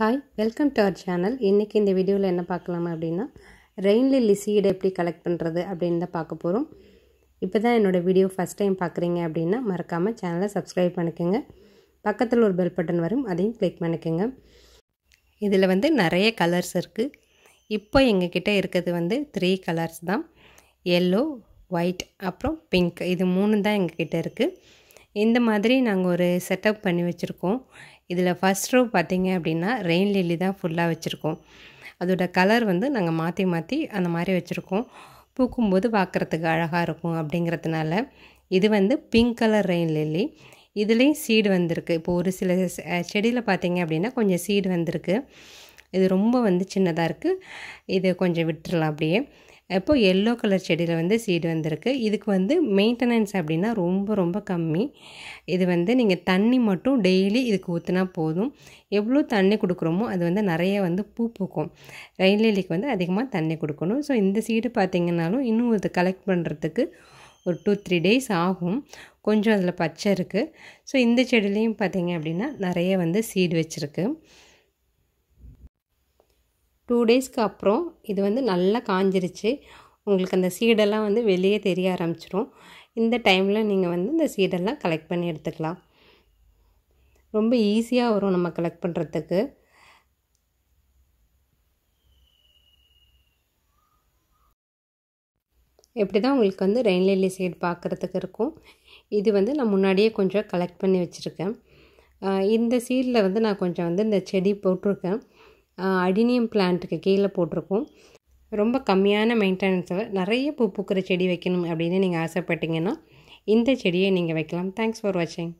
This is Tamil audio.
hi welcome to our channel இன்றைக்கி இந்த வீடியோவில் என்ன பார்க்கலாம் அப்படின்னா ரெயினில் லிசீடை எப்படி கலெக்ட் பண்ணுறது அப்படின்னு தான் பார்க்க போகிறோம் இப்போ தான் என்னோடய வீடியோ ஃபஸ்ட் டைம் பார்க்குறீங்க அப்படின்னா மறக்காமல் சேனலை சப்ஸ்கிரைப் பண்ணிக்கோங்க பக்கத்தில் ஒரு பெல் பட்டன் வரும் அதையும் கிளிக் பண்ணிக்கோங்க இதில் வந்து நிறைய கலர்ஸ் இருக்குது இப்போ கிட்டே இருக்கிறது வந்து த்ரீ கலர்ஸ் தான் எல்லோ ஒயிட் அப்புறம் பிங்க் இது மூணு தான் எங்ககிட்ட இருக்குது இந்த மாதிரி நாங்கள் ஒரு செட்டப் பண்ணி வச்சுருக்கோம் இதில் ஃபஸ்ட் ரோ பார்த்திங்க அப்படின்னா ரெயின் லில்லி தான் ஃபுல்லாக வச்சுருக்கோம் அதோட கலர் வந்து நாங்கள் மாற்றி மாற்றி அந்த மாதிரி வச்சுருக்கோம் பூக்கும்போது பார்க்குறதுக்கு அழகாக இருக்கும் அப்படிங்கிறதுனால இது வந்து பிங்க் கலர் ரெயின் லில்லி இதுலேயும் சீடு வந்திருக்கு இப்போ ஒரு சில செடியில் பார்த்திங்க அப்படின்னா கொஞ்சம் சீடு வந்திருக்கு இது ரொம்ப வந்து சின்னதாக இருக்குது இது கொஞ்சம் விட்டுறலாம் அப்படியே இப்போது எல்லோ கலர் செடியில் வந்து சீடு வந்திருக்கு இதுக்கு வந்து மெயின்டெனன்ஸ் அப்படின்னா ரொம்ப ரொம்ப கம்மி இது வந்து நீங்கள் தண்ணி மட்டும் டெய்லி இதுக்கு ஊற்றினா போதும் எவ்வளோ தண்ணி கொடுக்குறோமோ அது வந்து நிறைய வந்து பூ பூக்கும் ரெயின் வந்து அதிகமாக தண்ணி கொடுக்கணும் ஸோ இந்த சீடு பார்த்திங்கனாலும் இன்னும் இது கலெக்ட் பண்ணுறதுக்கு ஒரு டூ த்ரீ டேஸ் ஆகும் கொஞ்சம் அதில் பச்சை இருக்குது ஸோ இந்த செடியிலையும் பார்த்திங்க அப்படின்னா நிறைய வந்து சீடு வச்சுருக்கு டூ டேஸ்க்கு அப்புறம் இது வந்து நல்லா காஞ்சிருச்சு உங்களுக்கு அந்த சீடெல்லாம் வந்து வெளியே தெரிய ஆரம்பிச்சிடும் இந்த டைமில் நீங்கள் வந்து இந்த சீடெல்லாம் கலெக்ட் பண்ணி எடுத்துக்கலாம் ரொம்ப ஈஸியாக வரும் நம்ம கலெக்ட் பண்ணுறதுக்கு எப்படி தான் உங்களுக்கு வந்து ரெயின் லில்லி சீட் பார்க்குறதுக்கு இருக்கும் இது வந்து நான் முன்னாடியே கொஞ்சம் கலெக்ட் பண்ணி வச்சுருக்கேன் இந்த சீடில் வந்து நான் கொஞ்சம் வந்து இந்த செடி போட்டிருக்கேன் அடினியம் பிளான்ட்டுக்கு கீழே போட்டிருக்கோம் ரொம்ப கம்மியான மெயின்டெனன்ஸில் நிறைய பூ பூக்கிற செடி வைக்கணும் அப்படின்னு நீங்கள் ஆசைப்பட்டீங்கன்னா இந்த செடியை நீங்கள் வைக்கலாம் தேங்க்ஸ் ஃபார் வாட்சிங்